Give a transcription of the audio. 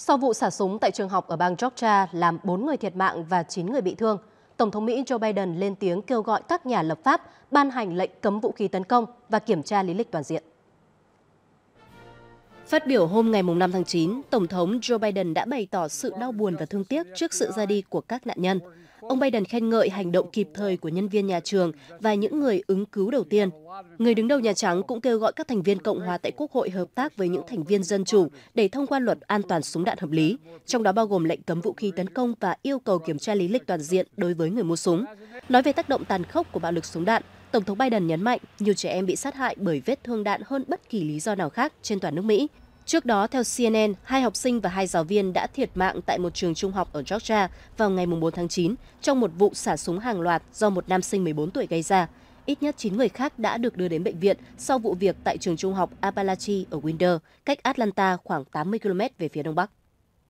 Sau vụ xả súng tại trường học ở bang Georgia làm 4 người thiệt mạng và 9 người bị thương, Tổng thống Mỹ Joe Biden lên tiếng kêu gọi các nhà lập pháp ban hành lệnh cấm vũ khí tấn công và kiểm tra lý lịch toàn diện. Phát biểu hôm ngày 5 tháng 9, Tổng thống Joe Biden đã bày tỏ sự đau buồn và thương tiếc trước sự ra đi của các nạn nhân. Ông Biden khen ngợi hành động kịp thời của nhân viên nhà trường và những người ứng cứu đầu tiên. Người đứng đầu Nhà Trắng cũng kêu gọi các thành viên Cộng hòa tại Quốc hội hợp tác với những thành viên dân chủ để thông qua luật an toàn súng đạn hợp lý, trong đó bao gồm lệnh cấm vũ khí tấn công và yêu cầu kiểm tra lý lịch toàn diện đối với người mua súng. Nói về tác động tàn khốc của bạo lực súng đạn, Tổng thống Biden nhấn mạnh nhiều trẻ em bị sát hại bởi vết thương đạn hơn bất kỳ lý do nào khác trên toàn nước Mỹ. Trước đó, theo CNN, hai học sinh và hai giáo viên đã thiệt mạng tại một trường trung học ở Georgia vào ngày 4 tháng 9 trong một vụ xả súng hàng loạt do một nam sinh 14 tuổi gây ra. Ít nhất 9 người khác đã được đưa đến bệnh viện sau vụ việc tại trường trung học Appalachian ở Winder, cách Atlanta khoảng 80 km về phía đông bắc.